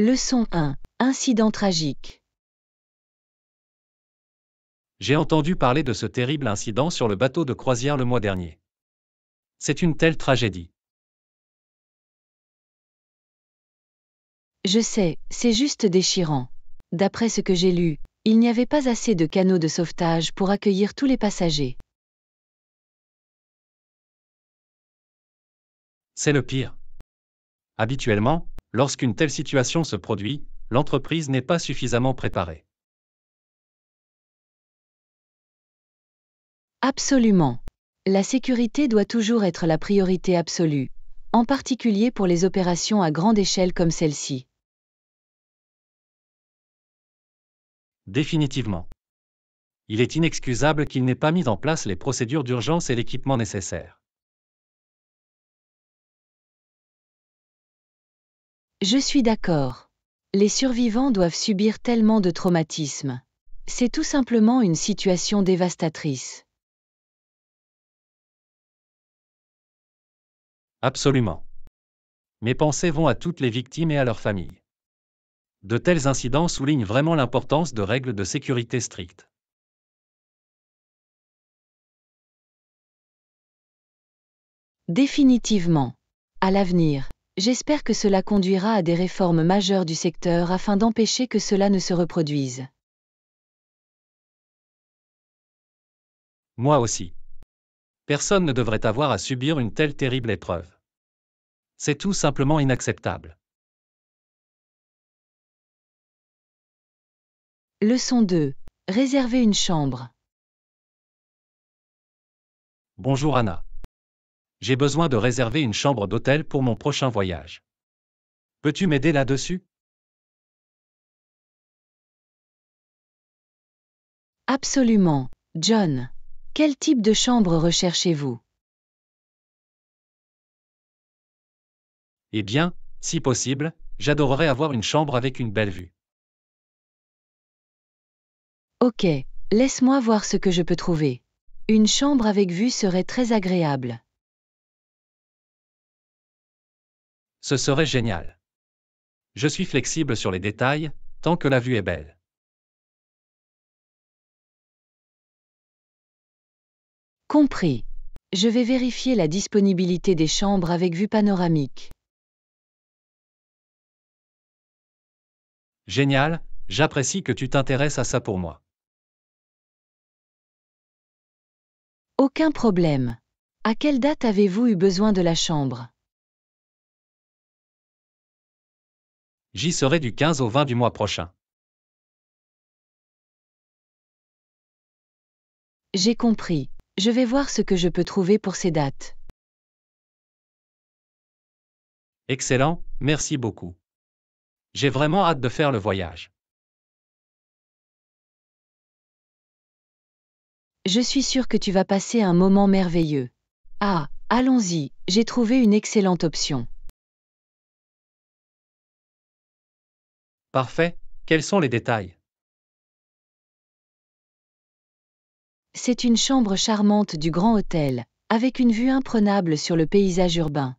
Leçon 1. Incident tragique. J'ai entendu parler de ce terrible incident sur le bateau de croisière le mois dernier. C'est une telle tragédie. Je sais, c'est juste déchirant. D'après ce que j'ai lu, il n'y avait pas assez de canaux de sauvetage pour accueillir tous les passagers. C'est le pire. Habituellement, Lorsqu'une telle situation se produit, l'entreprise n'est pas suffisamment préparée. Absolument. La sécurité doit toujours être la priorité absolue, en particulier pour les opérations à grande échelle comme celle-ci. Définitivement. Il est inexcusable qu'il n'ait pas mis en place les procédures d'urgence et l'équipement nécessaire. Je suis d'accord. Les survivants doivent subir tellement de traumatismes. C'est tout simplement une situation dévastatrice. Absolument. Mes pensées vont à toutes les victimes et à leurs familles. De tels incidents soulignent vraiment l'importance de règles de sécurité strictes. Définitivement. À l'avenir. J'espère que cela conduira à des réformes majeures du secteur afin d'empêcher que cela ne se reproduise. Moi aussi. Personne ne devrait avoir à subir une telle terrible épreuve. C'est tout simplement inacceptable. Leçon 2. Réserver une chambre. Bonjour Anna. J'ai besoin de réserver une chambre d'hôtel pour mon prochain voyage. Peux-tu m'aider là-dessus Absolument, John. Quel type de chambre recherchez-vous Eh bien, si possible, j'adorerais avoir une chambre avec une belle vue. Ok, laisse-moi voir ce que je peux trouver. Une chambre avec vue serait très agréable. Ce serait génial. Je suis flexible sur les détails, tant que la vue est belle. Compris. Je vais vérifier la disponibilité des chambres avec vue panoramique. Génial, j'apprécie que tu t'intéresses à ça pour moi. Aucun problème. À quelle date avez-vous eu besoin de la chambre J'y serai du 15 au 20 du mois prochain. J'ai compris. Je vais voir ce que je peux trouver pour ces dates. Excellent, merci beaucoup. J'ai vraiment hâte de faire le voyage. Je suis sûre que tu vas passer un moment merveilleux. Ah, allons-y, j'ai trouvé une excellente option. Parfait, quels sont les détails C'est une chambre charmante du Grand Hôtel, avec une vue imprenable sur le paysage urbain.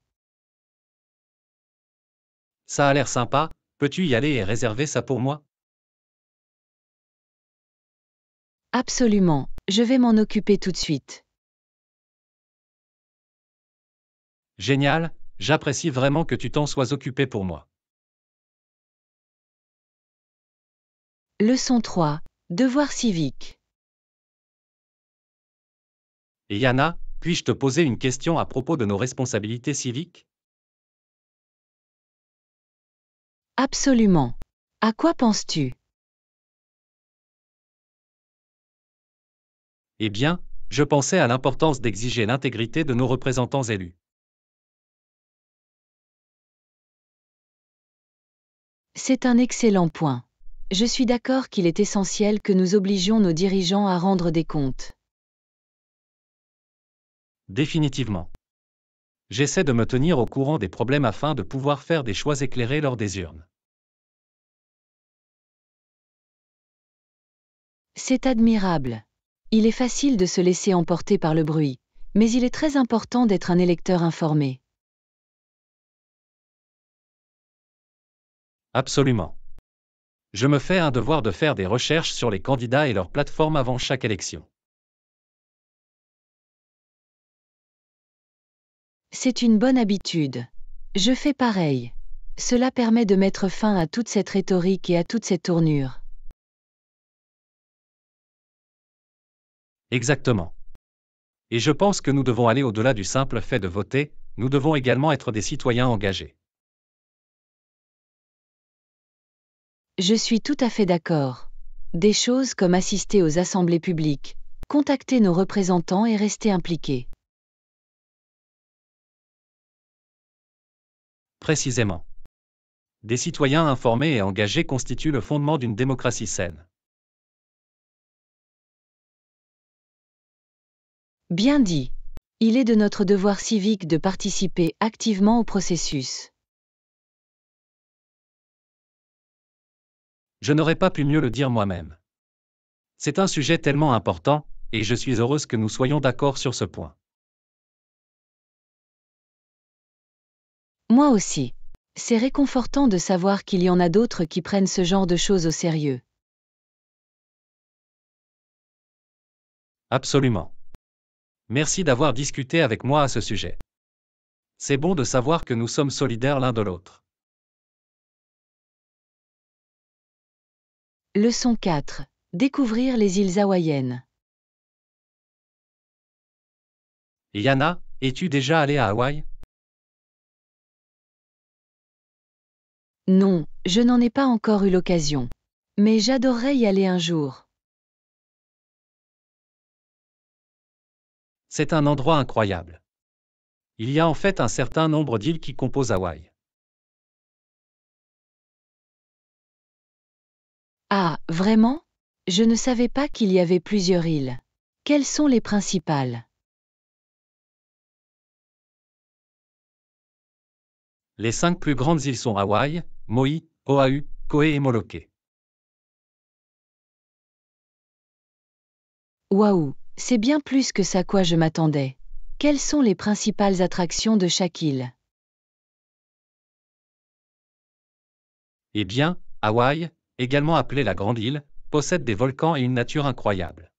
Ça a l'air sympa, peux-tu y aller et réserver ça pour moi Absolument, je vais m'en occuper tout de suite. Génial, j'apprécie vraiment que tu t'en sois occupé pour moi. Leçon 3. Devoir civique. Yana, puis-je te poser une question à propos de nos responsabilités civiques Absolument. À quoi penses-tu Eh bien, je pensais à l'importance d'exiger l'intégrité de nos représentants élus. C'est un excellent point. Je suis d'accord qu'il est essentiel que nous obligions nos dirigeants à rendre des comptes. Définitivement. J'essaie de me tenir au courant des problèmes afin de pouvoir faire des choix éclairés lors des urnes. C'est admirable. Il est facile de se laisser emporter par le bruit, mais il est très important d'être un électeur informé. Absolument. Je me fais un devoir de faire des recherches sur les candidats et leurs plateformes avant chaque élection. C'est une bonne habitude. Je fais pareil. Cela permet de mettre fin à toute cette rhétorique et à toutes ces tournures. Exactement. Et je pense que nous devons aller au-delà du simple fait de voter, nous devons également être des citoyens engagés. Je suis tout à fait d'accord. Des choses comme assister aux assemblées publiques, contacter nos représentants et rester impliqués. Précisément. Des citoyens informés et engagés constituent le fondement d'une démocratie saine. Bien dit. Il est de notre devoir civique de participer activement au processus. Je n'aurais pas pu mieux le dire moi-même. C'est un sujet tellement important, et je suis heureuse que nous soyons d'accord sur ce point. Moi aussi. C'est réconfortant de savoir qu'il y en a d'autres qui prennent ce genre de choses au sérieux. Absolument. Merci d'avoir discuté avec moi à ce sujet. C'est bon de savoir que nous sommes solidaires l'un de l'autre. Leçon 4. Découvrir les îles hawaïennes. Yana, es-tu déjà allée à Hawaï Non, je n'en ai pas encore eu l'occasion. Mais j'adorerais y aller un jour. C'est un endroit incroyable. Il y a en fait un certain nombre d'îles qui composent Hawaï. Ah, vraiment Je ne savais pas qu'il y avait plusieurs îles. Quelles sont les principales Les cinq plus grandes îles sont Hawaï, Maui, Oahu, Koe et Moloke. Waouh, c'est bien plus que ça quoi je m'attendais. Quelles sont les principales attractions de chaque île Eh bien, Hawaï, également appelée la Grande Île, possède des volcans et une nature incroyable.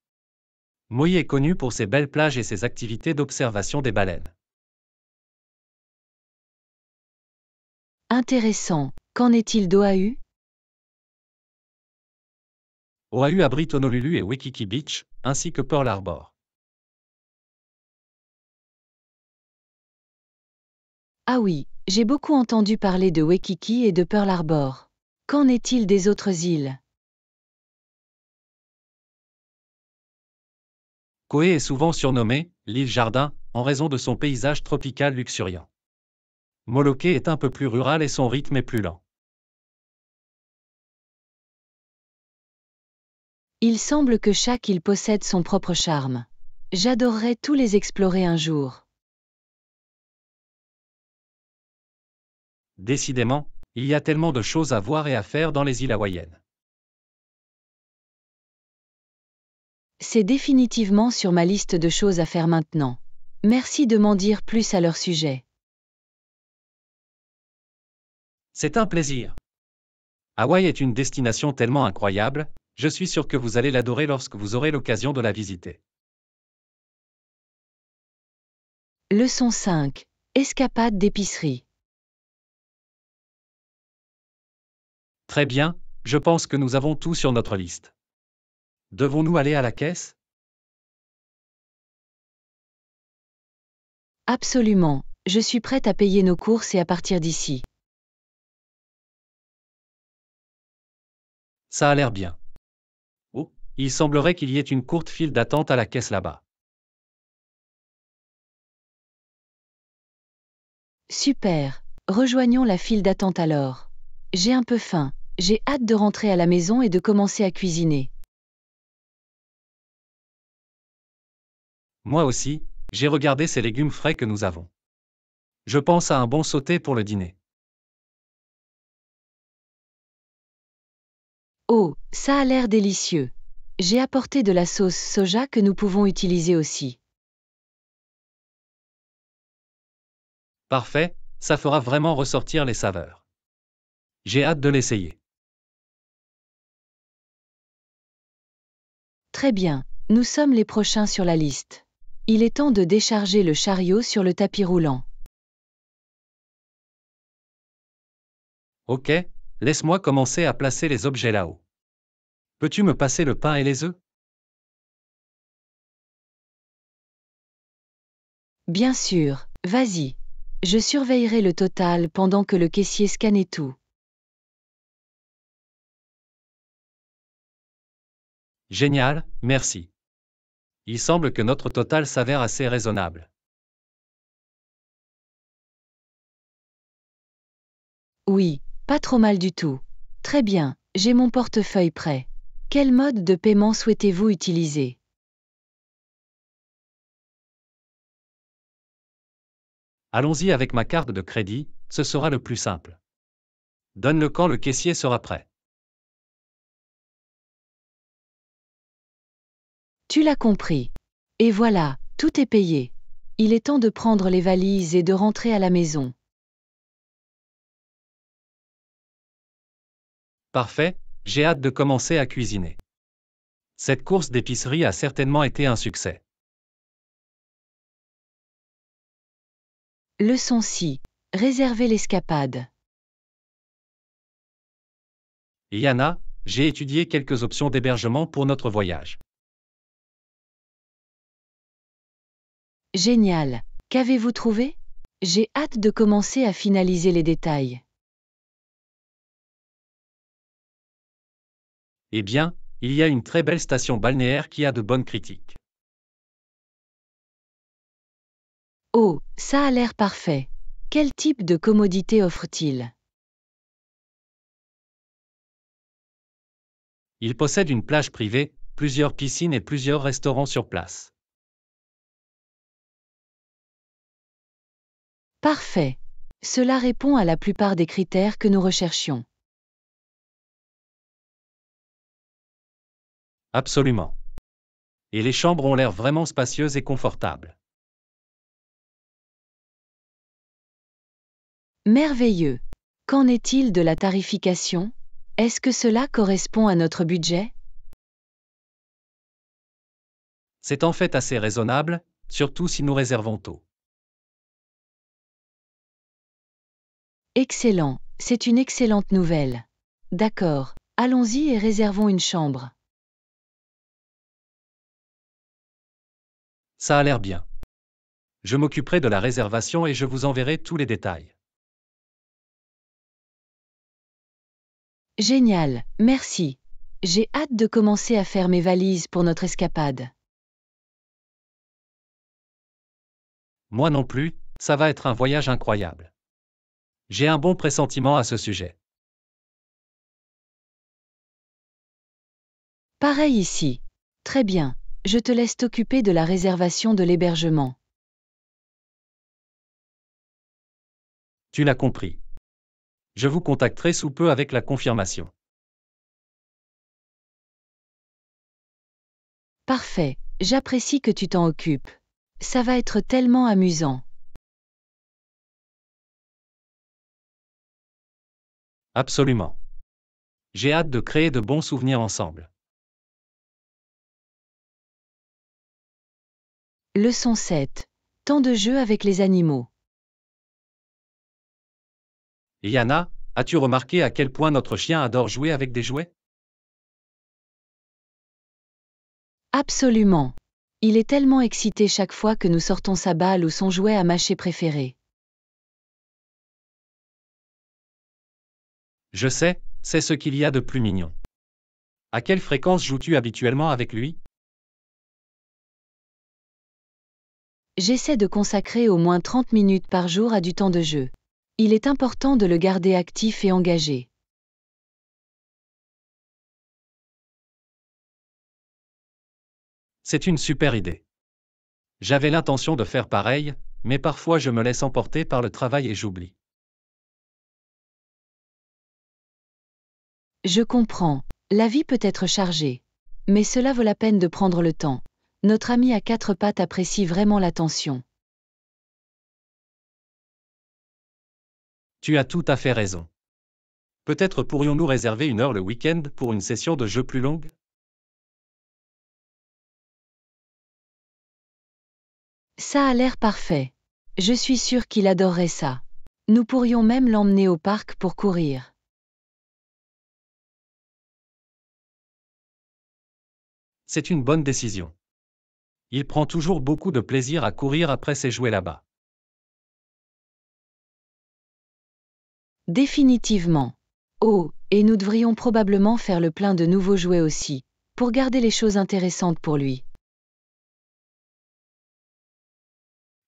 Maui est connu pour ses belles plages et ses activités d'observation des baleines. Intéressant. Qu'en est-il d'Oahu Oahu abrite Honolulu et Waikiki Beach, ainsi que Pearl Harbor. Ah oui, j'ai beaucoup entendu parler de Waikiki et de Pearl Harbor. Qu'en est-il des autres îles Koé est souvent surnommée l'île jardin en raison de son paysage tropical luxuriant. Moloké est un peu plus rural et son rythme est plus lent. Il semble que chaque île possède son propre charme. J'adorerais tous les explorer un jour. Décidément, il y a tellement de choses à voir et à faire dans les îles hawaïennes. C'est définitivement sur ma liste de choses à faire maintenant. Merci de m'en dire plus à leur sujet. C'est un plaisir. Hawaï est une destination tellement incroyable, je suis sûr que vous allez l'adorer lorsque vous aurez l'occasion de la visiter. Leçon 5. Escapade d'épicerie. Très bien, je pense que nous avons tout sur notre liste. Devons-nous aller à la caisse Absolument, je suis prête à payer nos courses et à partir d'ici. Ça a l'air bien. Oh, il semblerait qu'il y ait une courte file d'attente à la caisse là-bas. Super. Rejoignons la file d'attente alors. J'ai un peu faim, j'ai hâte de rentrer à la maison et de commencer à cuisiner. Moi aussi, j'ai regardé ces légumes frais que nous avons. Je pense à un bon sauté pour le dîner. Oh, ça a l'air délicieux. J'ai apporté de la sauce soja que nous pouvons utiliser aussi. Parfait, ça fera vraiment ressortir les saveurs. J'ai hâte de l'essayer. Très bien, nous sommes les prochains sur la liste. Il est temps de décharger le chariot sur le tapis roulant. Ok, laisse-moi commencer à placer les objets là-haut. Peux-tu me passer le pain et les œufs Bien sûr, vas-y. Je surveillerai le total pendant que le caissier scanne tout. Génial, merci. Il semble que notre total s'avère assez raisonnable. Oui, pas trop mal du tout. Très bien, j'ai mon portefeuille prêt. Quel mode de paiement souhaitez-vous utiliser Allons-y avec ma carte de crédit, ce sera le plus simple. Donne-le quand le caissier sera prêt. Tu l'as compris. Et voilà, tout est payé. Il est temps de prendre les valises et de rentrer à la maison. Parfait, j'ai hâte de commencer à cuisiner. Cette course d'épicerie a certainement été un succès. Leçon 6. Réserver l'escapade. Yana, j'ai étudié quelques options d'hébergement pour notre voyage. Génial. Qu'avez-vous trouvé J'ai hâte de commencer à finaliser les détails. Eh bien, il y a une très belle station balnéaire qui a de bonnes critiques. Oh, ça a l'air parfait. Quel type de commodité offre-t-il Il possède une plage privée, plusieurs piscines et plusieurs restaurants sur place. Parfait. Cela répond à la plupart des critères que nous recherchions. Absolument. Et les chambres ont l'air vraiment spacieuses et confortables. Merveilleux. Qu'en est-il de la tarification Est-ce que cela correspond à notre budget C'est en fait assez raisonnable, surtout si nous réservons tôt. Excellent, c'est une excellente nouvelle. D'accord, allons-y et réservons une chambre. Ça a l'air bien. Je m'occuperai de la réservation et je vous enverrai tous les détails. Génial, merci. J'ai hâte de commencer à faire mes valises pour notre escapade. Moi non plus, ça va être un voyage incroyable. J'ai un bon pressentiment à ce sujet. Pareil ici. Très bien, je te laisse t'occuper de la réservation de l'hébergement. Tu l'as compris. Je vous contacterai sous peu avec la confirmation. Parfait, j'apprécie que tu t'en occupes. Ça va être tellement amusant. Absolument. J'ai hâte de créer de bons souvenirs ensemble. Leçon 7. Temps de jeu avec les animaux. Yana, as-tu remarqué à quel point notre chien adore jouer avec des jouets Absolument. Il est tellement excité chaque fois que nous sortons sa balle ou son jouet à mâcher préféré. Je sais, c'est ce qu'il y a de plus mignon. À quelle fréquence joues-tu habituellement avec lui J'essaie de consacrer au moins 30 minutes par jour à du temps de jeu. Il est important de le garder actif et engagé. C'est une super idée. J'avais l'intention de faire pareil, mais parfois je me laisse emporter par le travail et j'oublie. Je comprends. La vie peut être chargée. Mais cela vaut la peine de prendre le temps. Notre ami à quatre pattes apprécie vraiment l'attention. Tu as tout à fait raison. Peut-être pourrions-nous réserver une heure le week-end pour une session de jeu plus longue Ça a l'air parfait. Je suis sûr qu'il adorerait ça. Nous pourrions même l'emmener au parc pour courir. C'est une bonne décision. Il prend toujours beaucoup de plaisir à courir après ses jouets là-bas. Définitivement. Oh, et nous devrions probablement faire le plein de nouveaux jouets aussi, pour garder les choses intéressantes pour lui.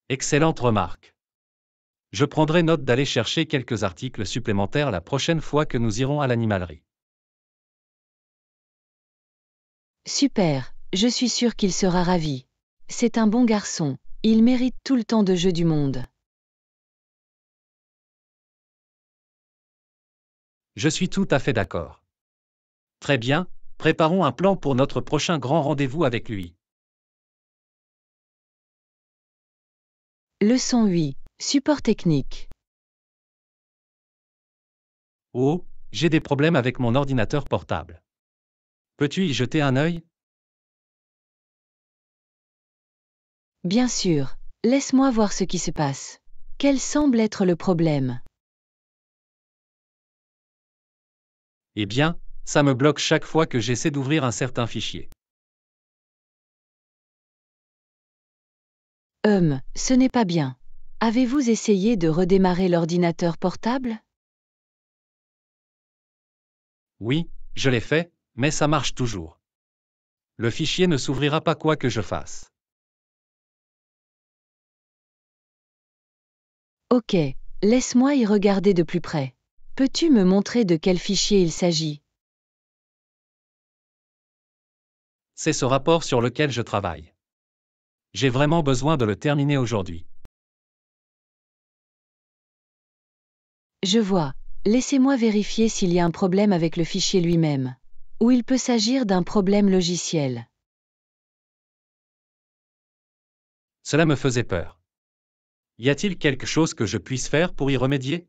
Excellente remarque. Je prendrai note d'aller chercher quelques articles supplémentaires la prochaine fois que nous irons à l'animalerie. Super, je suis sûre qu'il sera ravi. C'est un bon garçon, il mérite tout le temps de jeu du monde. Je suis tout à fait d'accord. Très bien, préparons un plan pour notre prochain grand rendez-vous avec lui. Leçon 8. Support technique. Oh, j'ai des problèmes avec mon ordinateur portable. Peux-tu y jeter un œil Bien sûr, laisse-moi voir ce qui se passe. Quel semble être le problème Eh bien, ça me bloque chaque fois que j'essaie d'ouvrir un certain fichier. Hum, ce n'est pas bien. Avez-vous essayé de redémarrer l'ordinateur portable Oui, je l'ai fait, mais ça marche toujours. Le fichier ne s'ouvrira pas quoi que je fasse. Ok, laisse-moi y regarder de plus près. Peux-tu me montrer de quel fichier il s'agit C'est ce rapport sur lequel je travaille. J'ai vraiment besoin de le terminer aujourd'hui. Je vois. Laissez-moi vérifier s'il y a un problème avec le fichier lui-même ou il peut s'agir d'un problème logiciel. Cela me faisait peur. Y a-t-il quelque chose que je puisse faire pour y remédier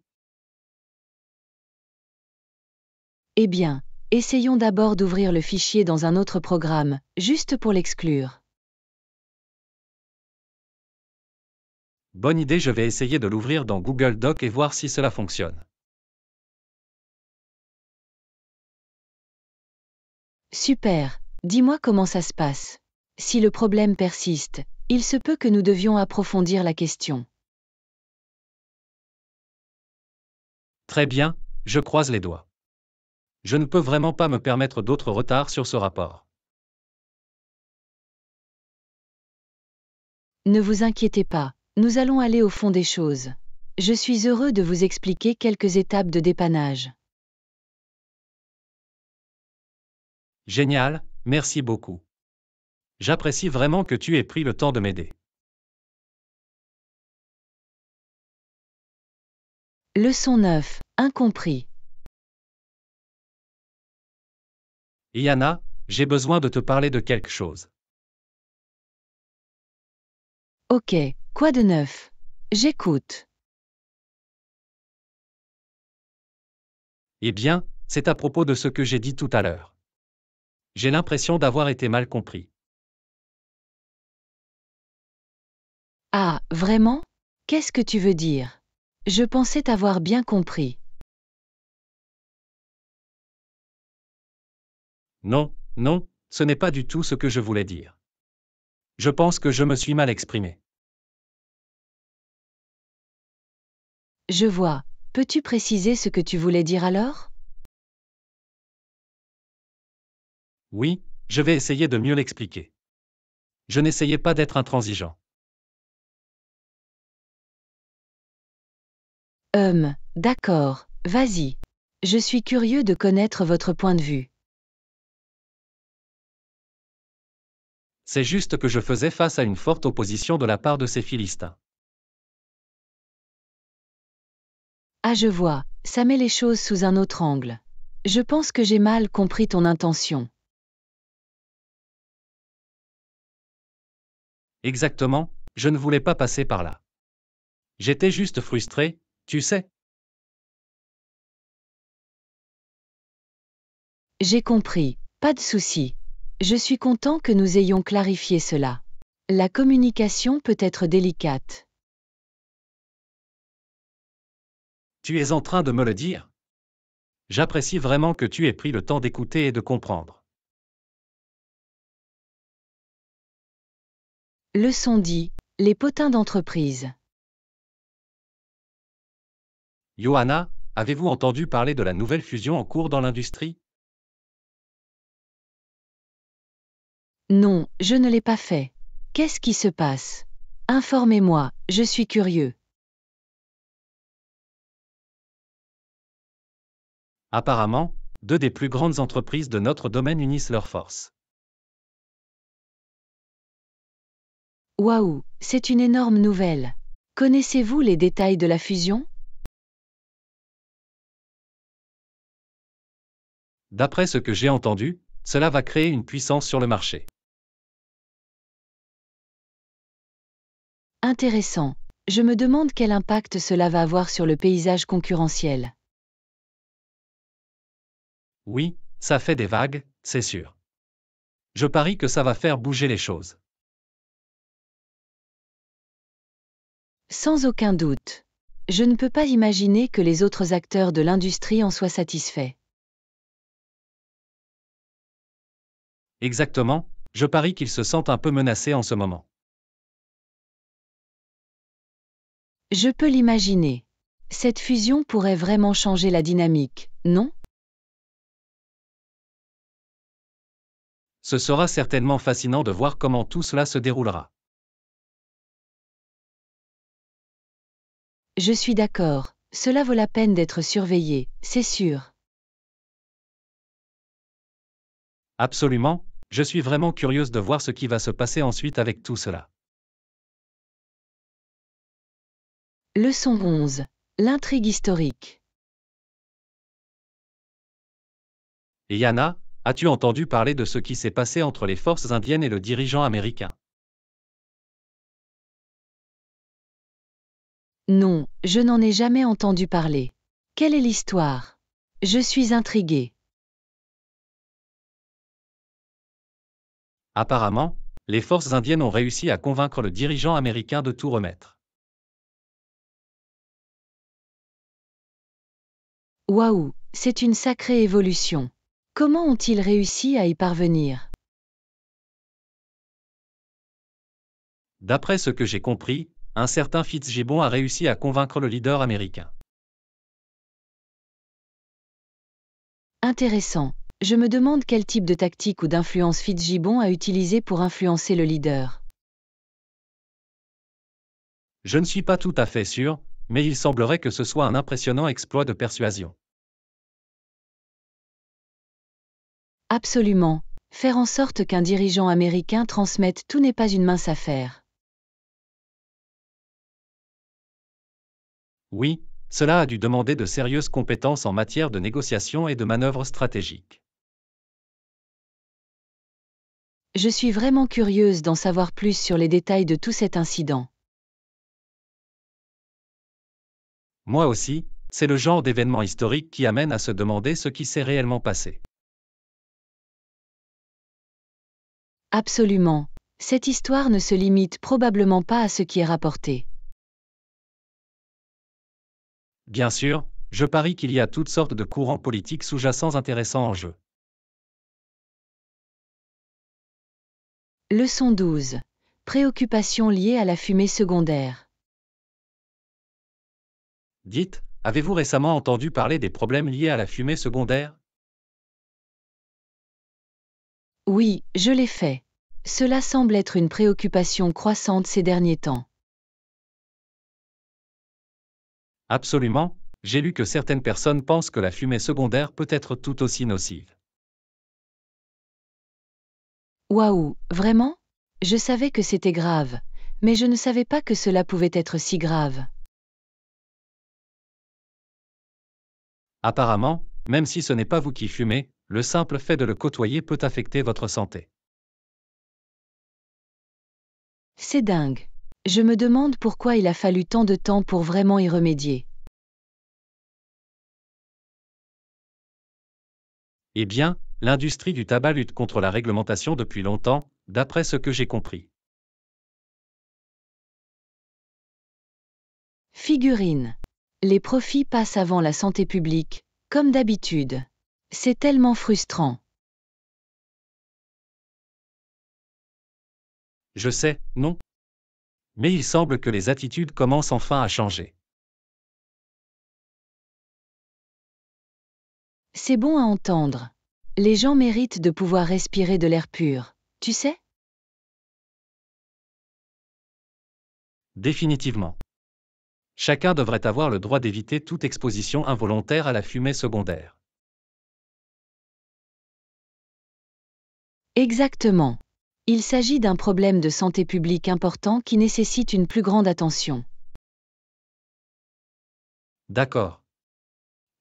Eh bien, essayons d'abord d'ouvrir le fichier dans un autre programme, juste pour l'exclure. Bonne idée, je vais essayer de l'ouvrir dans Google Doc et voir si cela fonctionne. Super, dis-moi comment ça se passe. Si le problème persiste, il se peut que nous devions approfondir la question. Très bien, je croise les doigts. Je ne peux vraiment pas me permettre d'autres retards sur ce rapport. Ne vous inquiétez pas, nous allons aller au fond des choses. Je suis heureux de vous expliquer quelques étapes de dépannage. Génial, merci beaucoup. J'apprécie vraiment que tu aies pris le temps de m'aider. Leçon 9. Incompris. Yana, j'ai besoin de te parler de quelque chose. Ok, quoi de neuf J'écoute. Eh bien, c'est à propos de ce que j'ai dit tout à l'heure. J'ai l'impression d'avoir été mal compris. Ah, vraiment Qu'est-ce que tu veux dire Je pensais t'avoir bien compris. Non, non, ce n'est pas du tout ce que je voulais dire. Je pense que je me suis mal exprimé. Je vois. Peux-tu préciser ce que tu voulais dire alors Oui, je vais essayer de mieux l'expliquer. Je n'essayais pas d'être intransigeant. Hum, d'accord, vas-y. Je suis curieux de connaître votre point de vue. C'est juste que je faisais face à une forte opposition de la part de ces Philistins. Ah, je vois, ça met les choses sous un autre angle. Je pense que j'ai mal compris ton intention. Exactement, je ne voulais pas passer par là. J'étais juste frustré, tu sais. J'ai compris, pas de souci. Je suis content que nous ayons clarifié cela. La communication peut être délicate. Tu es en train de me le dire J'apprécie vraiment que tu aies pris le temps d'écouter et de comprendre. Leçon dit, Les potins d'entreprise. Johanna, avez-vous entendu parler de la nouvelle fusion en cours dans l'industrie Non, je ne l'ai pas fait. Qu'est-ce qui se passe Informez-moi, je suis curieux. Apparemment, deux des plus grandes entreprises de notre domaine unissent leurs forces. Waouh, c'est une énorme nouvelle. Connaissez-vous les détails de la fusion D'après ce que j'ai entendu, cela va créer une puissance sur le marché. Intéressant. Je me demande quel impact cela va avoir sur le paysage concurrentiel. Oui, ça fait des vagues, c'est sûr. Je parie que ça va faire bouger les choses. Sans aucun doute. Je ne peux pas imaginer que les autres acteurs de l'industrie en soient satisfaits. Exactement, je parie qu'ils se sentent un peu menacés en ce moment. Je peux l'imaginer. Cette fusion pourrait vraiment changer la dynamique, non Ce sera certainement fascinant de voir comment tout cela se déroulera. Je suis d'accord, cela vaut la peine d'être surveillé, c'est sûr. Absolument, je suis vraiment curieuse de voir ce qui va se passer ensuite avec tout cela. Leçon 11. L'intrigue historique. Yana, as-tu entendu parler de ce qui s'est passé entre les forces indiennes et le dirigeant américain Non, je n'en ai jamais entendu parler. Quelle est l'histoire Je suis intrigué. Apparemment, les forces indiennes ont réussi à convaincre le dirigeant américain de tout remettre. Waouh, c'est une sacrée évolution. Comment ont-ils réussi à y parvenir D'après ce que j'ai compris, un certain Fitzgibbon a réussi à convaincre le leader américain. Intéressant. Je me demande quel type de tactique ou d'influence Fitzgibbon a utilisé pour influencer le leader. Je ne suis pas tout à fait sûr, mais il semblerait que ce soit un impressionnant exploit de persuasion. Absolument. Faire en sorte qu'un dirigeant américain transmette tout n'est pas une mince affaire. Oui, cela a dû demander de sérieuses compétences en matière de négociation et de manœuvres stratégiques. Je suis vraiment curieuse d'en savoir plus sur les détails de tout cet incident. Moi aussi, c'est le genre d'événement historique qui amène à se demander ce qui s'est réellement passé. Absolument. Cette histoire ne se limite probablement pas à ce qui est rapporté. Bien sûr, je parie qu'il y a toutes sortes de courants politiques sous-jacents intéressants en jeu. Leçon 12. Préoccupations liées à la fumée secondaire. Dites, avez-vous récemment entendu parler des problèmes liés à la fumée secondaire Oui, je l'ai fait. Cela semble être une préoccupation croissante ces derniers temps. Absolument, j'ai lu que certaines personnes pensent que la fumée secondaire peut être tout aussi nocive. Waouh, vraiment Je savais que c'était grave, mais je ne savais pas que cela pouvait être si grave. Apparemment, même si ce n'est pas vous qui fumez, le simple fait de le côtoyer peut affecter votre santé. C'est dingue. Je me demande pourquoi il a fallu tant de temps pour vraiment y remédier. Eh bien, l'industrie du tabac lutte contre la réglementation depuis longtemps, d'après ce que j'ai compris. Figurine. Les profits passent avant la santé publique, comme d'habitude. C'est tellement frustrant. Je sais, non mais il semble que les attitudes commencent enfin à changer. C'est bon à entendre. Les gens méritent de pouvoir respirer de l'air pur, tu sais Définitivement. Chacun devrait avoir le droit d'éviter toute exposition involontaire à la fumée secondaire. Exactement. Il s'agit d'un problème de santé publique important qui nécessite une plus grande attention. D'accord.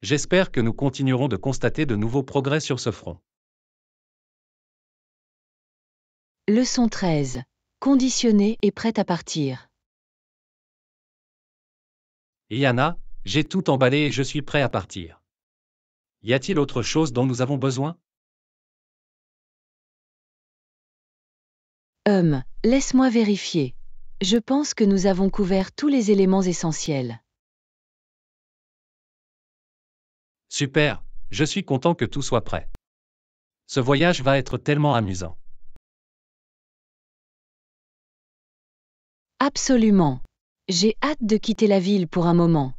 J'espère que nous continuerons de constater de nouveaux progrès sur ce front. Leçon 13. Conditionné et prêt à partir. Yana, j'ai tout emballé et je suis prêt à partir. Y a-t-il autre chose dont nous avons besoin Hum, laisse-moi vérifier. Je pense que nous avons couvert tous les éléments essentiels. Super, je suis content que tout soit prêt. Ce voyage va être tellement amusant. Absolument. J'ai hâte de quitter la ville pour un moment.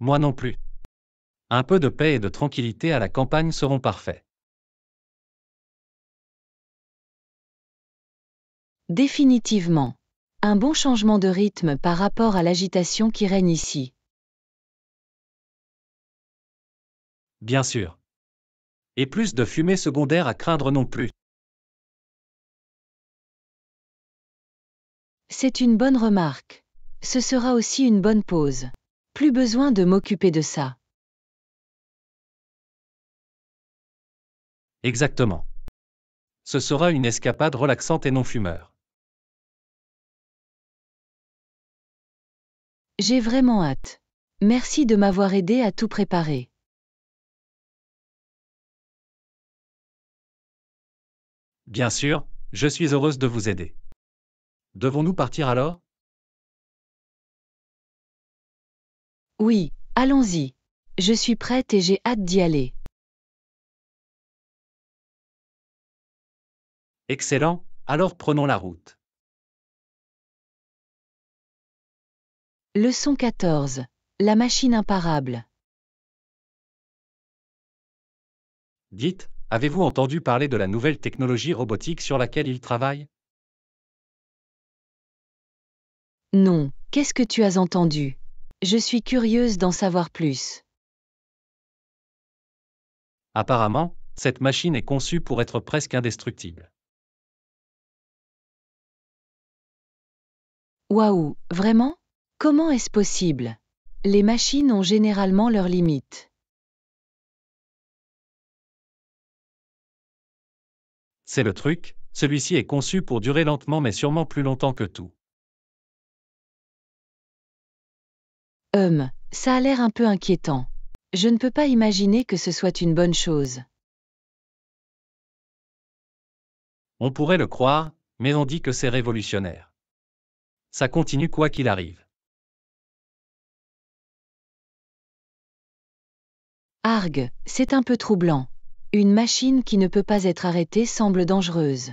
Moi non plus. Un peu de paix et de tranquillité à la campagne seront parfaits. Définitivement. Un bon changement de rythme par rapport à l'agitation qui règne ici. Bien sûr. Et plus de fumée secondaire à craindre non plus. C'est une bonne remarque. Ce sera aussi une bonne pause. Plus besoin de m'occuper de ça. Exactement. Ce sera une escapade relaxante et non fumeur. J'ai vraiment hâte. Merci de m'avoir aidé à tout préparer. Bien sûr, je suis heureuse de vous aider. Devons-nous partir alors Oui, allons-y. Je suis prête et j'ai hâte d'y aller. Excellent, alors prenons la route. Leçon 14. La machine imparable. Dites, avez-vous entendu parler de la nouvelle technologie robotique sur laquelle il travaille Non, qu'est-ce que tu as entendu Je suis curieuse d'en savoir plus. Apparemment, cette machine est conçue pour être presque indestructible. Waouh, vraiment Comment est-ce possible Les machines ont généralement leurs limites. C'est le truc, celui-ci est conçu pour durer lentement mais sûrement plus longtemps que tout. Hum, ça a l'air un peu inquiétant. Je ne peux pas imaginer que ce soit une bonne chose. On pourrait le croire, mais on dit que c'est révolutionnaire. Ça continue quoi qu'il arrive. Argue, c'est un peu troublant. Une machine qui ne peut pas être arrêtée semble dangereuse.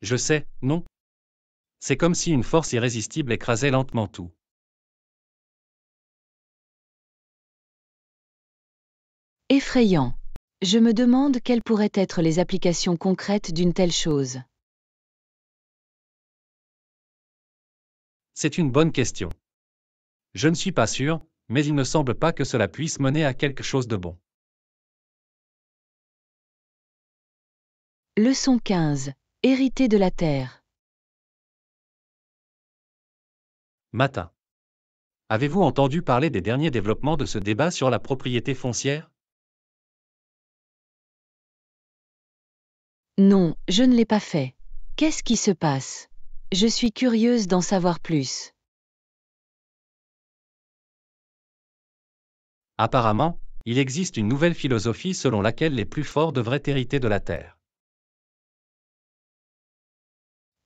Je sais, non C'est comme si une force irrésistible écrasait lentement tout. Effrayant. Je me demande quelles pourraient être les applications concrètes d'une telle chose. C'est une bonne question. Je ne suis pas sûr, mais il ne semble pas que cela puisse mener à quelque chose de bon. Leçon 15. Hériter de la terre. Matin. Avez-vous entendu parler des derniers développements de ce débat sur la propriété foncière Non, je ne l'ai pas fait. Qu'est-ce qui se passe Je suis curieuse d'en savoir plus. Apparemment, il existe une nouvelle philosophie selon laquelle les plus forts devraient hériter de la terre.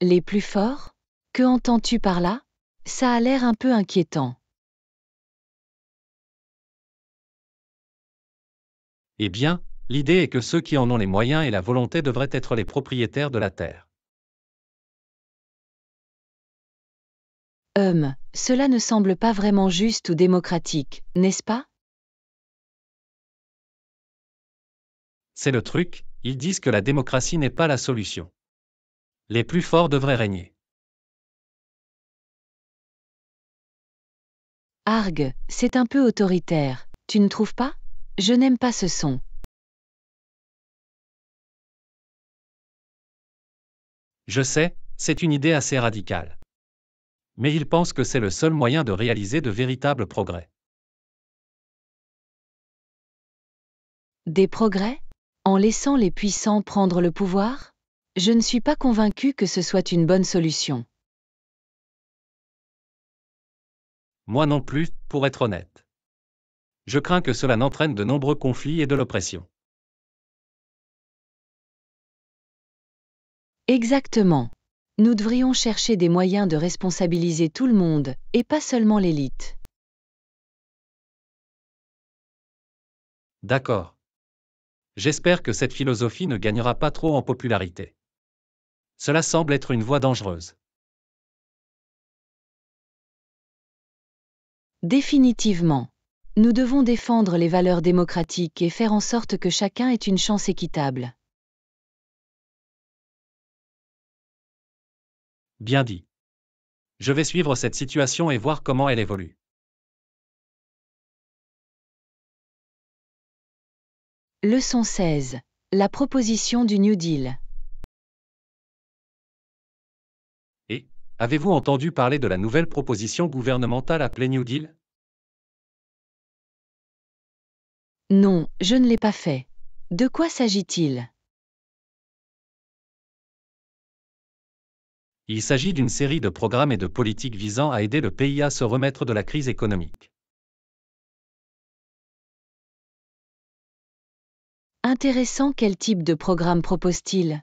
Les plus forts Que entends-tu par là Ça a l'air un peu inquiétant. Eh bien, l'idée est que ceux qui en ont les moyens et la volonté devraient être les propriétaires de la terre. Hum, cela ne semble pas vraiment juste ou démocratique, n'est-ce pas C'est le truc, ils disent que la démocratie n'est pas la solution. Les plus forts devraient régner. Argue, c'est un peu autoritaire, tu ne trouves pas Je n'aime pas ce son. Je sais, c'est une idée assez radicale. Mais ils pensent que c'est le seul moyen de réaliser de véritables progrès. Des progrès en laissant les puissants prendre le pouvoir Je ne suis pas convaincu que ce soit une bonne solution. Moi non plus, pour être honnête. Je crains que cela n'entraîne de nombreux conflits et de l'oppression. Exactement. Nous devrions chercher des moyens de responsabiliser tout le monde, et pas seulement l'élite. D'accord. J'espère que cette philosophie ne gagnera pas trop en popularité. Cela semble être une voie dangereuse. Définitivement. Nous devons défendre les valeurs démocratiques et faire en sorte que chacun ait une chance équitable. Bien dit. Je vais suivre cette situation et voir comment elle évolue. Leçon 16. La proposition du New Deal. Et, avez-vous entendu parler de la nouvelle proposition gouvernementale appelée New Deal Non, je ne l'ai pas fait. De quoi s'agit-il Il s'agit d'une série de programmes et de politiques visant à aider le pays à se remettre de la crise économique. Intéressant quel type de programme propose-t-il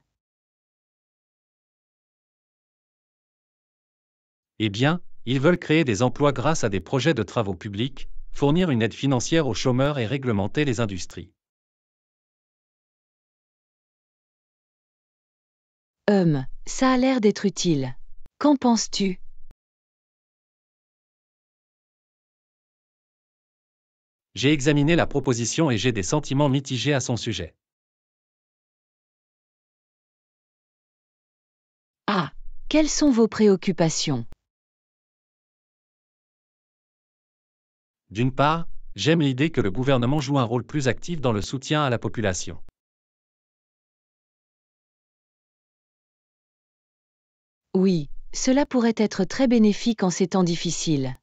Eh bien, ils veulent créer des emplois grâce à des projets de travaux publics, fournir une aide financière aux chômeurs et réglementer les industries. Hum, ça a l'air d'être utile. Qu'en penses-tu J'ai examiné la proposition et j'ai des sentiments mitigés à son sujet. Ah, quelles sont vos préoccupations D'une part, j'aime l'idée que le gouvernement joue un rôle plus actif dans le soutien à la population. Oui, cela pourrait être très bénéfique en ces temps difficiles.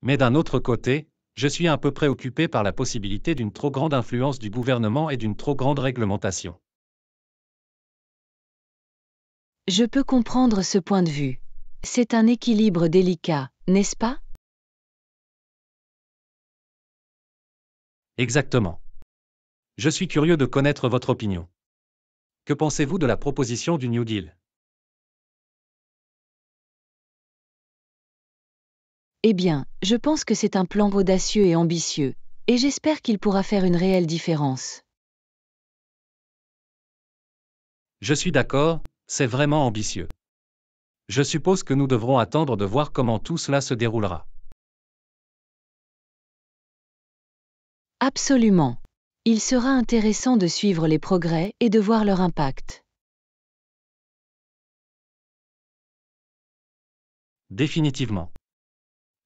Mais d'un autre côté, je suis un peu préoccupé par la possibilité d'une trop grande influence du gouvernement et d'une trop grande réglementation. Je peux comprendre ce point de vue. C'est un équilibre délicat, n'est-ce pas Exactement. Je suis curieux de connaître votre opinion. Que pensez-vous de la proposition du New Deal Eh bien, je pense que c'est un plan audacieux et ambitieux, et j'espère qu'il pourra faire une réelle différence. Je suis d'accord, c'est vraiment ambitieux. Je suppose que nous devrons attendre de voir comment tout cela se déroulera. Absolument. Il sera intéressant de suivre les progrès et de voir leur impact. Définitivement.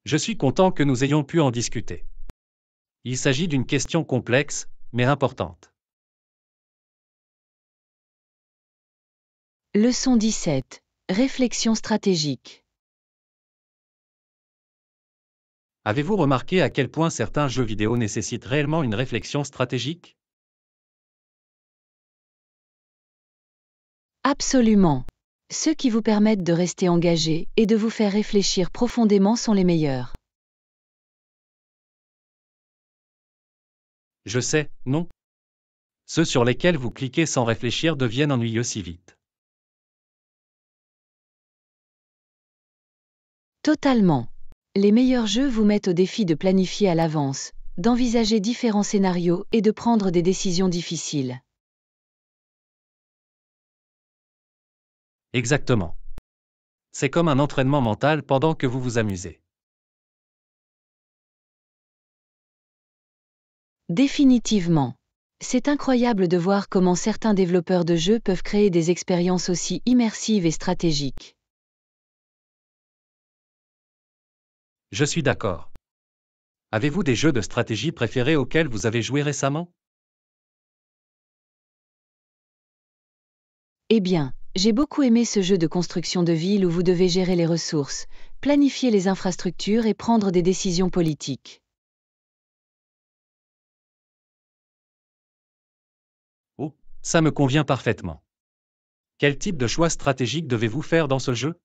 Je suis content que nous ayons pu en discuter. Il s'agit d'une question complexe, mais importante. Leçon 17. Réflexion stratégique. Avez-vous remarqué à quel point certains jeux vidéo nécessitent réellement une réflexion stratégique Absolument. Ceux qui vous permettent de rester engagé et de vous faire réfléchir profondément sont les meilleurs. Je sais, non Ceux sur lesquels vous cliquez sans réfléchir deviennent ennuyeux si vite. Totalement. Les meilleurs jeux vous mettent au défi de planifier à l'avance, d'envisager différents scénarios et de prendre des décisions difficiles. Exactement. C'est comme un entraînement mental pendant que vous vous amusez. Définitivement. C'est incroyable de voir comment certains développeurs de jeux peuvent créer des expériences aussi immersives et stratégiques. Je suis d'accord. Avez-vous des jeux de stratégie préférés auxquels vous avez joué récemment Eh bien, j'ai beaucoup aimé ce jeu de construction de ville où vous devez gérer les ressources, planifier les infrastructures et prendre des décisions politiques. Oh, ça me convient parfaitement. Quel type de choix stratégique devez-vous faire dans ce jeu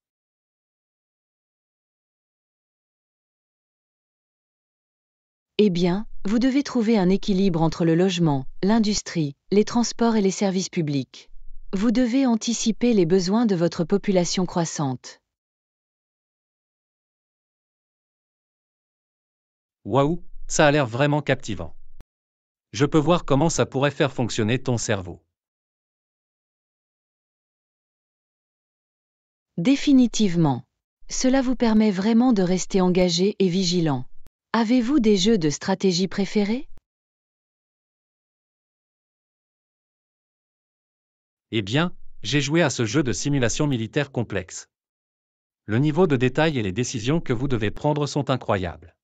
Eh bien, vous devez trouver un équilibre entre le logement, l'industrie, les transports et les services publics vous devez anticiper les besoins de votre population croissante. Waouh, ça a l'air vraiment captivant. Je peux voir comment ça pourrait faire fonctionner ton cerveau. Définitivement. Cela vous permet vraiment de rester engagé et vigilant. Avez-vous des jeux de stratégie préférés Eh bien, j'ai joué à ce jeu de simulation militaire complexe. Le niveau de détail et les décisions que vous devez prendre sont incroyables.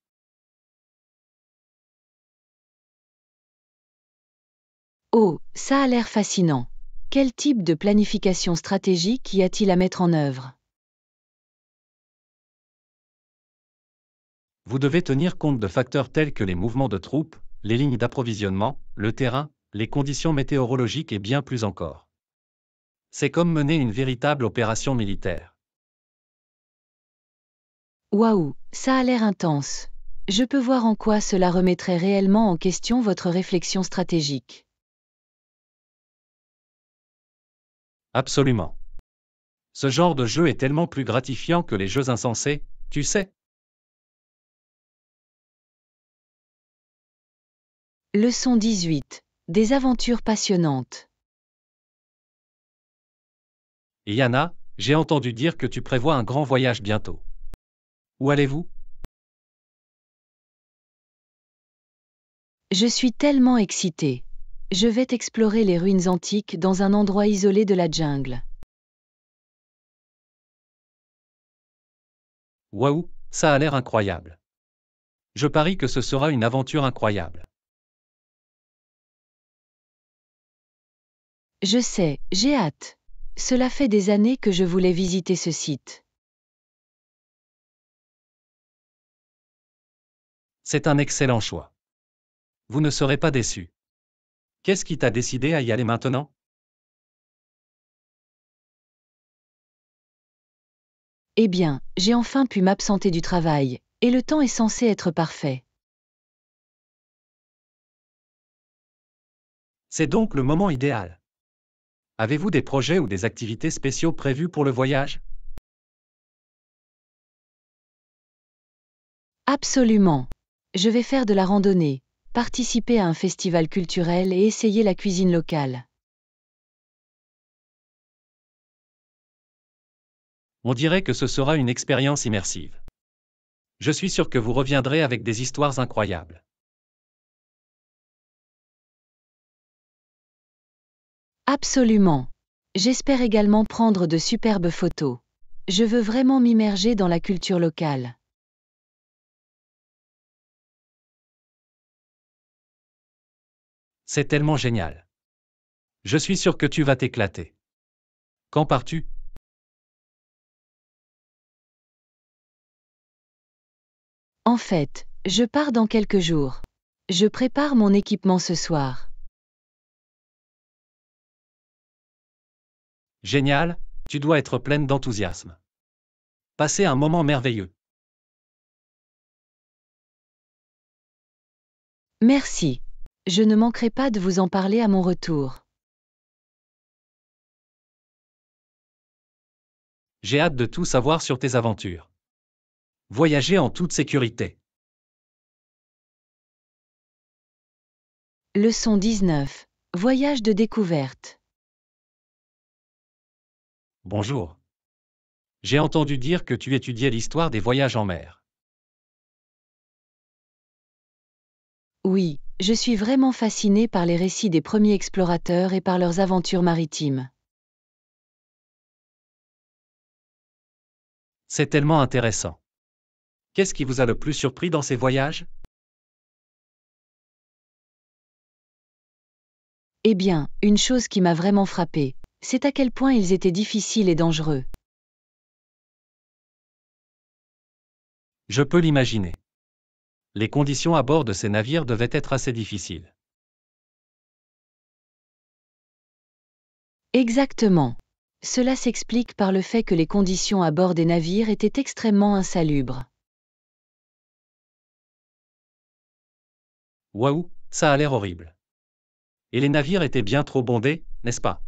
Oh, ça a l'air fascinant. Quel type de planification stratégique y a-t-il à mettre en œuvre Vous devez tenir compte de facteurs tels que les mouvements de troupes, les lignes d'approvisionnement, le terrain, les conditions météorologiques et bien plus encore. C'est comme mener une véritable opération militaire. Waouh, ça a l'air intense. Je peux voir en quoi cela remettrait réellement en question votre réflexion stratégique. Absolument. Ce genre de jeu est tellement plus gratifiant que les jeux insensés, tu sais. Leçon 18. Des aventures passionnantes. Yana, j'ai entendu dire que tu prévois un grand voyage bientôt. Où allez-vous Je suis tellement excitée. Je vais explorer les ruines antiques dans un endroit isolé de la jungle. Waouh, ça a l'air incroyable. Je parie que ce sera une aventure incroyable. Je sais, j'ai hâte. Cela fait des années que je voulais visiter ce site. C'est un excellent choix. Vous ne serez pas déçu. Qu'est-ce qui t'a décidé à y aller maintenant Eh bien, j'ai enfin pu m'absenter du travail, et le temps est censé être parfait. C'est donc le moment idéal. Avez-vous des projets ou des activités spéciaux prévus pour le voyage Absolument. Je vais faire de la randonnée, participer à un festival culturel et essayer la cuisine locale. On dirait que ce sera une expérience immersive. Je suis sûr que vous reviendrez avec des histoires incroyables. Absolument. J'espère également prendre de superbes photos. Je veux vraiment m'immerger dans la culture locale. C'est tellement génial. Je suis sûr que tu vas t'éclater. Quand pars-tu En fait, je pars dans quelques jours. Je prépare mon équipement ce soir. Génial, tu dois être pleine d'enthousiasme. Passez un moment merveilleux. Merci. Je ne manquerai pas de vous en parler à mon retour. J'ai hâte de tout savoir sur tes aventures. Voyagez en toute sécurité. Leçon 19. Voyage de découverte. Bonjour. J'ai entendu dire que tu étudiais l'histoire des voyages en mer. Oui, je suis vraiment fasciné par les récits des premiers explorateurs et par leurs aventures maritimes. C'est tellement intéressant. Qu'est-ce qui vous a le plus surpris dans ces voyages Eh bien, une chose qui m'a vraiment frappé, c'est à quel point ils étaient difficiles et dangereux. Je peux l'imaginer. Les conditions à bord de ces navires devaient être assez difficiles. Exactement. Cela s'explique par le fait que les conditions à bord des navires étaient extrêmement insalubres. Waouh, ça a l'air horrible. Et les navires étaient bien trop bondés, n'est-ce pas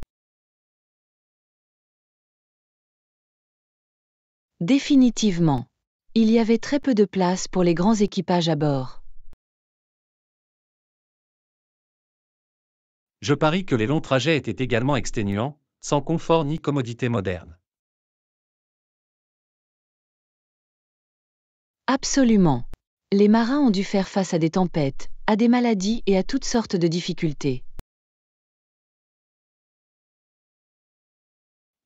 Définitivement. Il y avait très peu de place pour les grands équipages à bord. Je parie que les longs trajets étaient également exténuants, sans confort ni commodité moderne. Absolument. Les marins ont dû faire face à des tempêtes, à des maladies et à toutes sortes de difficultés.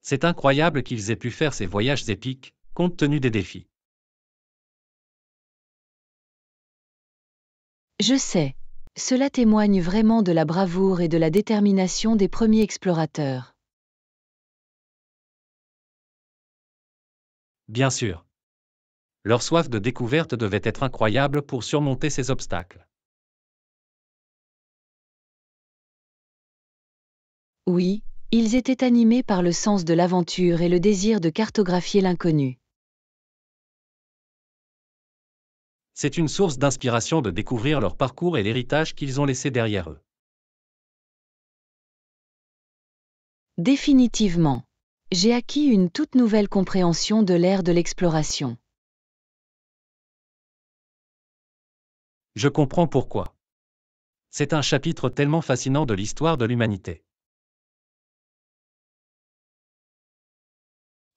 C'est incroyable qu'ils aient pu faire ces voyages épiques, compte tenu des défis. Je sais. Cela témoigne vraiment de la bravoure et de la détermination des premiers explorateurs. Bien sûr. Leur soif de découverte devait être incroyable pour surmonter ces obstacles. Oui, ils étaient animés par le sens de l'aventure et le désir de cartographier l'inconnu. C'est une source d'inspiration de découvrir leur parcours et l'héritage qu'ils ont laissé derrière eux. Définitivement. J'ai acquis une toute nouvelle compréhension de l'ère de l'exploration. Je comprends pourquoi. C'est un chapitre tellement fascinant de l'histoire de l'humanité.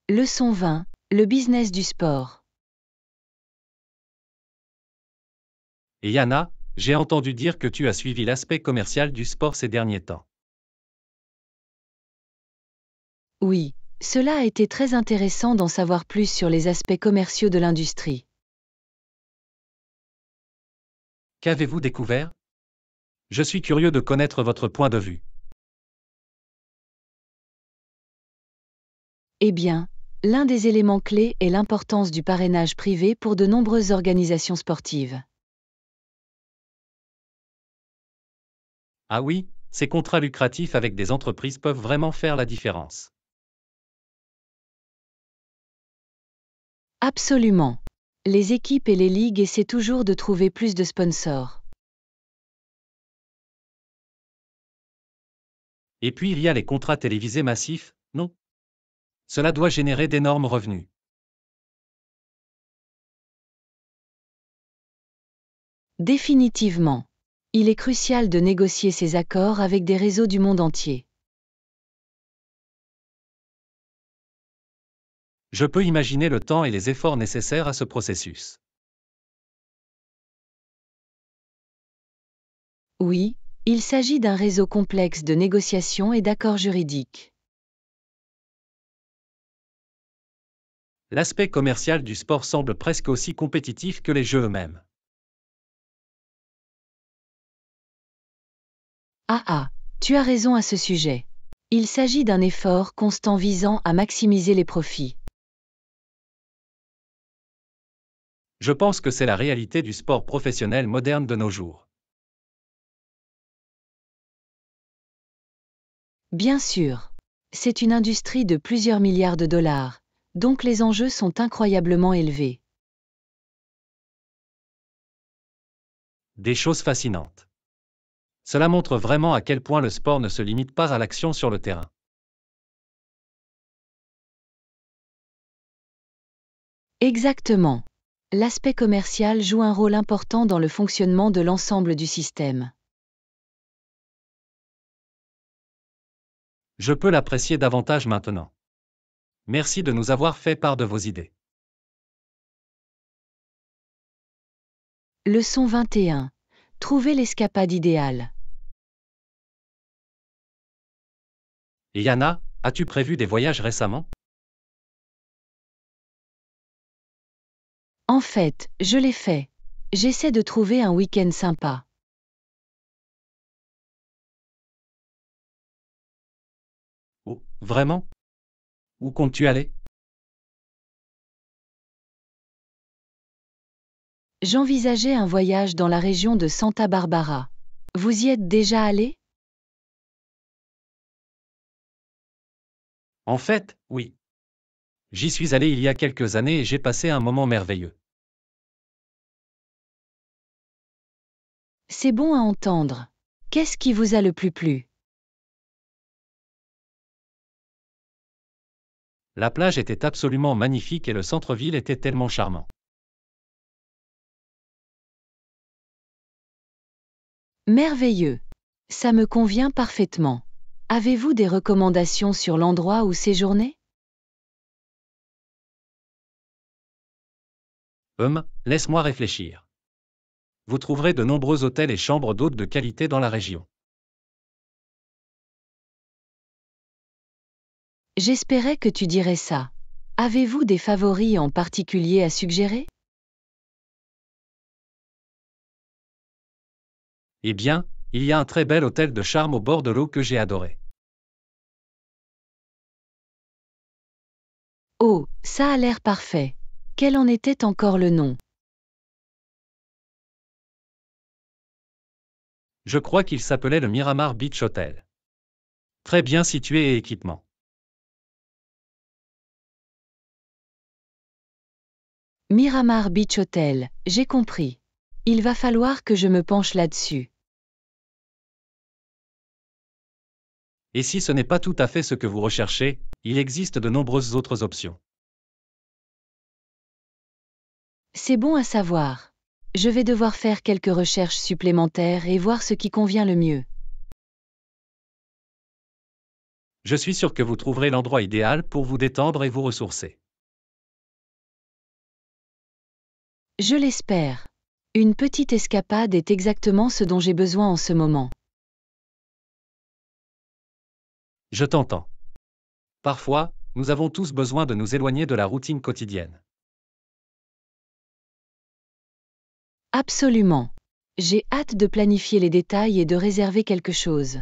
Leçon 20. Le business du sport. Et Yana, j'ai entendu dire que tu as suivi l'aspect commercial du sport ces derniers temps. Oui, cela a été très intéressant d'en savoir plus sur les aspects commerciaux de l'industrie. Qu'avez-vous découvert Je suis curieux de connaître votre point de vue. Eh bien, l'un des éléments clés est l'importance du parrainage privé pour de nombreuses organisations sportives. Ah oui, ces contrats lucratifs avec des entreprises peuvent vraiment faire la différence. Absolument. Les équipes et les ligues essaient toujours de trouver plus de sponsors. Et puis il y a les contrats télévisés massifs, non Cela doit générer d'énormes revenus. Définitivement il est crucial de négocier ces accords avec des réseaux du monde entier. Je peux imaginer le temps et les efforts nécessaires à ce processus. Oui, il s'agit d'un réseau complexe de négociations et d'accords juridiques. L'aspect commercial du sport semble presque aussi compétitif que les jeux eux-mêmes. Ah ah, tu as raison à ce sujet. Il s'agit d'un effort constant visant à maximiser les profits. Je pense que c'est la réalité du sport professionnel moderne de nos jours. Bien sûr. C'est une industrie de plusieurs milliards de dollars, donc les enjeux sont incroyablement élevés. Des choses fascinantes. Cela montre vraiment à quel point le sport ne se limite pas à l'action sur le terrain. Exactement. L'aspect commercial joue un rôle important dans le fonctionnement de l'ensemble du système. Je peux l'apprécier davantage maintenant. Merci de nous avoir fait part de vos idées. Leçon 21. Trouver l'escapade idéale. Yana, as-tu prévu des voyages récemment En fait, je l'ai fait. J'essaie de trouver un week-end sympa. Oh, vraiment Où comptes-tu aller J'envisageais un voyage dans la région de Santa Barbara. Vous y êtes déjà allé En fait, oui. J'y suis allé il y a quelques années et j'ai passé un moment merveilleux. C'est bon à entendre. Qu'est-ce qui vous a le plus plu La plage était absolument magnifique et le centre-ville était tellement charmant. Merveilleux. Ça me convient parfaitement. Avez-vous des recommandations sur l'endroit où séjourner Hum, laisse-moi réfléchir. Vous trouverez de nombreux hôtels et chambres d'hôtes de qualité dans la région. J'espérais que tu dirais ça. Avez-vous des favoris en particulier à suggérer Eh bien, il y a un très bel hôtel de charme au bord de l'eau que j'ai adoré. Oh, ça a l'air parfait. Quel en était encore le nom Je crois qu'il s'appelait le Miramar Beach Hotel. Très bien situé et équipement. Miramar Beach Hotel, j'ai compris. Il va falloir que je me penche là-dessus. Et si ce n'est pas tout à fait ce que vous recherchez, il existe de nombreuses autres options. C'est bon à savoir. Je vais devoir faire quelques recherches supplémentaires et voir ce qui convient le mieux. Je suis sûr que vous trouverez l'endroit idéal pour vous détendre et vous ressourcer. Je l'espère. Une petite escapade est exactement ce dont j'ai besoin en ce moment. Je t'entends. Parfois, nous avons tous besoin de nous éloigner de la routine quotidienne. Absolument. J'ai hâte de planifier les détails et de réserver quelque chose.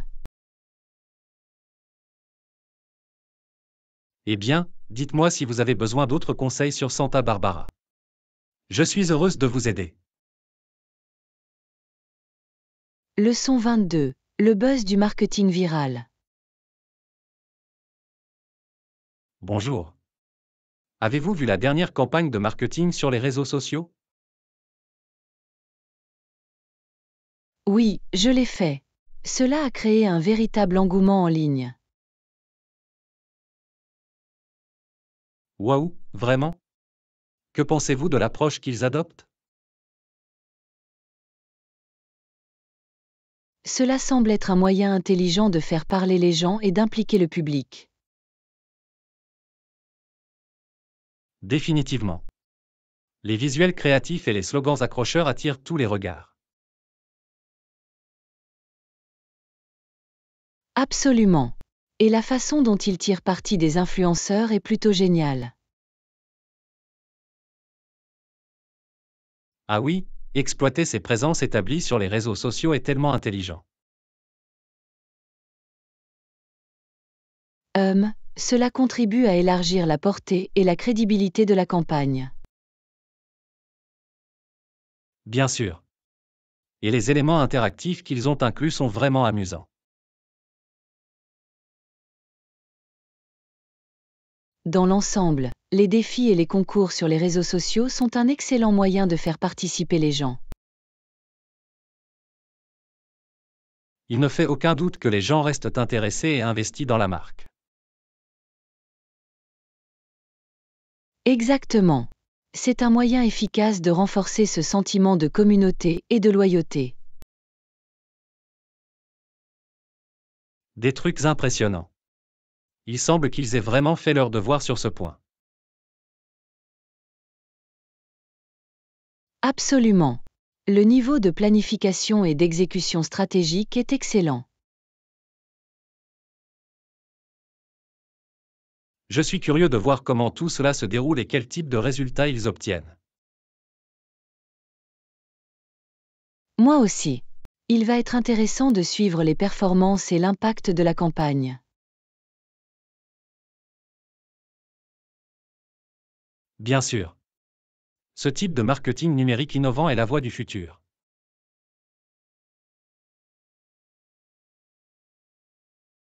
Eh bien, dites-moi si vous avez besoin d'autres conseils sur Santa Barbara. Je suis heureuse de vous aider. Leçon 22. Le buzz du marketing viral. Bonjour. Avez-vous vu la dernière campagne de marketing sur les réseaux sociaux Oui, je l'ai fait. Cela a créé un véritable engouement en ligne. Waouh, vraiment Que pensez-vous de l'approche qu'ils adoptent Cela semble être un moyen intelligent de faire parler les gens et d'impliquer le public. Définitivement. Les visuels créatifs et les slogans accrocheurs attirent tous les regards. Absolument. Et la façon dont ils tirent parti des influenceurs est plutôt géniale. Ah oui, exploiter ces présences établies sur les réseaux sociaux est tellement intelligent. Hum, cela contribue à élargir la portée et la crédibilité de la campagne. Bien sûr. Et les éléments interactifs qu'ils ont inclus sont vraiment amusants. Dans l'ensemble, les défis et les concours sur les réseaux sociaux sont un excellent moyen de faire participer les gens. Il ne fait aucun doute que les gens restent intéressés et investis dans la marque. Exactement. C'est un moyen efficace de renforcer ce sentiment de communauté et de loyauté. Des trucs impressionnants. Il semble qu'ils aient vraiment fait leur devoir sur ce point. Absolument. Le niveau de planification et d'exécution stratégique est excellent. Je suis curieux de voir comment tout cela se déroule et quel type de résultats ils obtiennent. Moi aussi. Il va être intéressant de suivre les performances et l'impact de la campagne. Bien sûr. Ce type de marketing numérique innovant est la voie du futur.